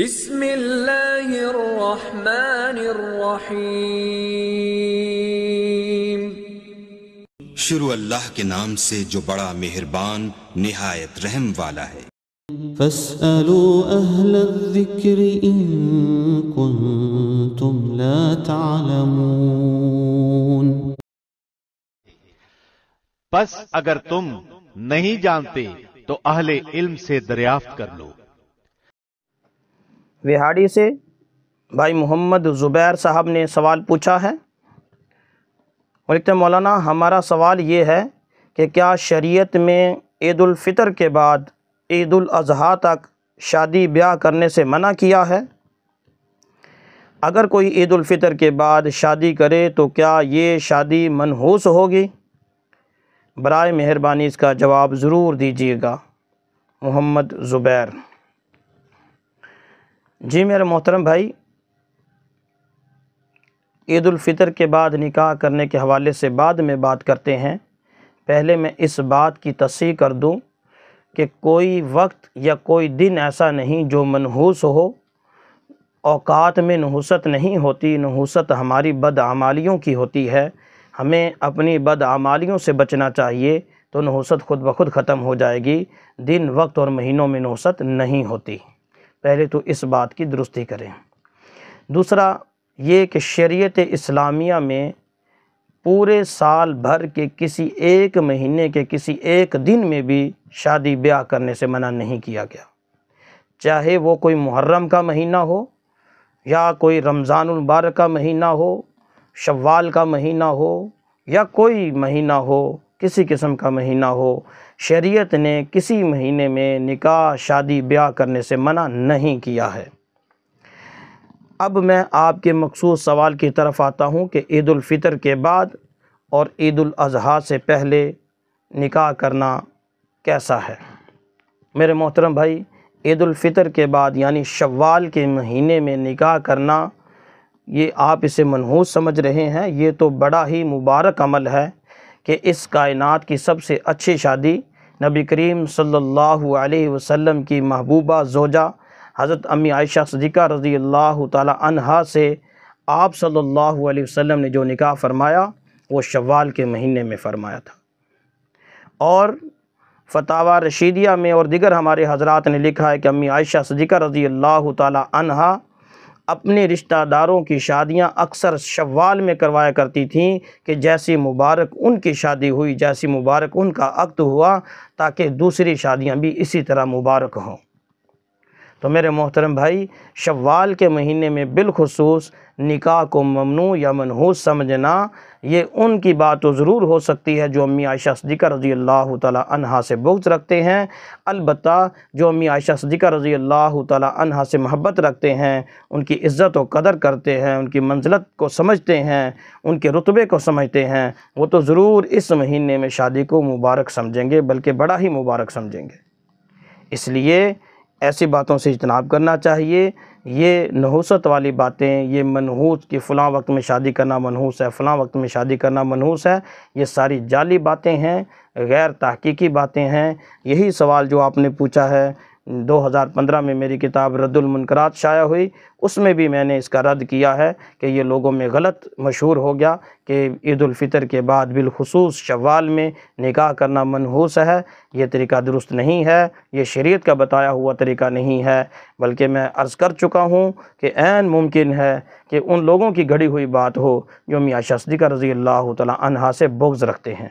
بسم اللہ الرحمن الرحیم شروع اللہ کے نام سے جو بڑا مہربان نہایت رحم والا ہے فاسألوا اہل الذکر ان کنتم لا تعلمون پس اگر تم نہیں جانتے تو اہل علم سے دریافت کر لو وہاڑی سے بھائی محمد زبیر صاحب نے سوال پوچھا ہے ولیکہ مولانا ہمارا سوال یہ ہے کہ کیا شریعت میں عید الفطر کے بعد عید الاضحیٰ تک شادی بیاہ کرنے سے منع کیا ہے اگر کوئی عید الفطر کے بعد شادی کرے تو کیا یہ شادی منحوس ہوگی برائے مہربانی اس کا جواب ضرور دیجیے گا محمد زبیر جی میرے محترم بھائی عید الفطر کے بعد نکاح کرنے کے حوالے سے بعد میں بات کرتے ہیں پہلے میں اس بات کی تصحیح کر دوں کہ کوئی وقت یا کوئی دن ایسا نہیں جو منحوس ہو اوقات میں نحوست نہیں ہوتی نحوست ہماری بدعمالیوں کی ہوتی ہے ہمیں اپنی بدعمالیوں سے بچنا چاہیے تو نحوست خود بخود ختم ہو جائے گی دن وقت اور مہینوں میں نحوست نہیں ہوتی پہلے تو اس بات کی درستی کریں دوسرا یہ کہ شریعت اسلامیہ میں پورے سال بھر کے کسی ایک مہینے کے کسی ایک دن میں بھی شادی بیاہ کرنے سے منع نہیں کیا گیا چاہے وہ کوئی محرم کا مہینہ ہو یا کوئی رمضان البار کا مہینہ ہو شوال کا مہینہ ہو یا کوئی مہینہ ہو کسی قسم کا مہینہ ہو شریعت نے کسی مہینے میں نکاح شادی بیاہ کرنے سے منع نہیں کیا ہے اب میں آپ کے مخصوص سوال کی طرف آتا ہوں کہ عید الفطر کے بعد اور عید الاضحیٰ سے پہلے نکاح کرنا کیسا ہے میرے محترم بھائی عید الفطر کے بعد یعنی شوال کے مہینے میں نکاح کرنا یہ آپ اسے منحوس سمجھ رہے ہیں یہ تو بڑا ہی مبارک عمل ہے کہ اس کائنات کی سب سے اچھی شادی نبی کریم صلی اللہ علیہ وسلم کی محبوبہ زوجہ حضرت امی عائشہ صدیقہ رضی اللہ تعالی عنہا سے آپ صلی اللہ علیہ وسلم نے جو نکاح فرمایا وہ شوال کے مہینے میں فرمایا تھا اور فتح رشیدیہ میں اور دیگر ہمارے حضرات نے لکھا ہے کہ امی عائشہ صدیقہ رضی اللہ تعالی عنہ اپنے رشتہ داروں کی شادیاں اکثر شوال میں کروایا کرتی تھیں کہ جیسی مبارک ان کی شادی ہوئی جیسی مبارک ان کا عقد ہوا تاکہ دوسری شادیاں بھی اسی طرح مبارک ہوں تو میرے محترم بھائی شوال کے مہینے میں بالخصوص نکاح کو ممنوع یا منحوس سمجھنا یہ ان کی بات تو ضرور ہو سکتی ہے جو امی عائشہ صدیقہ رضی اللہ تعالیٰ سے بغض رکھتے ہیں البتہ جو امی عائشہ صدیقہ رضی اللہ تعالیٰ عنہ سے محبت رکھتے ہیں ان کی عزت و قدر کرتے ہیں ان کی منزلت کو سمجھتے ہیں ان کے رتبے کو سمجھتے ہیں وہ تو ضرور اس مہینے میں شادی کو مبارک سمجھیں گے بلکہ بڑا ہی مبارک سمجھیں گے اس لیے ایسی باتوں سے اجتناب کرنا چاہیے یہ نحوست والی باتیں یہ منحوس کہ فلاں وقت میں شادی کرنا منحوس ہے فلاں وقت میں شادی کرنا منحوس ہے یہ ساری جعلی باتیں ہیں غیر تحقیقی باتیں ہیں یہی سوال جو آپ نے پوچھا ہے دو ہزار پندرہ میں میری کتاب رد المنکرات شائع ہوئی اس میں بھی میں نے اس کا رد کیا ہے کہ یہ لوگوں میں غلط مشہور ہو گیا کہ عید الفطر کے بعد بالخصوص شوال میں نکاح کرنا منحوس ہے یہ طریقہ درست نہیں ہے یہ شریعت کا بتایا ہوا طریقہ نہیں ہے بلکہ میں عرض کر چکا ہوں کہ عین ممکن ہے کہ ان لوگوں کی گھڑی ہوئی بات ہو جو میاں شستی کا رضی اللہ تعالیٰ عنہ سے بغض رکھتے ہیں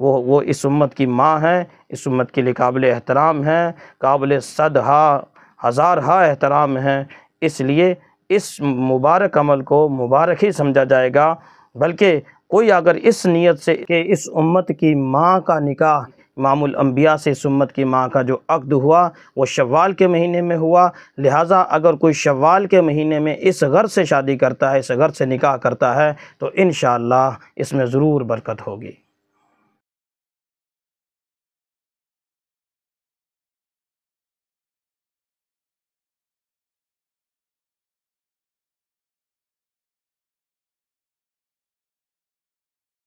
وہ وہ اس امت کی ماں ہے اس امت کے لیے قابل احترام ہیں قابل صد ہاں ہزار ہا احترام ہیں اس لیے اس مبارک عمل کو مبارک ہی سمجھا جائے گا بلکہ کوئی اگر اس نیت سے کہ اس امت کی ماں کا نکاح امام الانبیاء سے اس امت کی ماں کا جو عقد ہوا وہ شوال کے مہینے میں ہوا لہٰذا اگر کوئی شوال کے مہینے میں اس غر سے شادی کرتا ہے اس غر سے نکاح کرتا ہے تو انشاءاللہ اس میں ضرور برکت ہوگی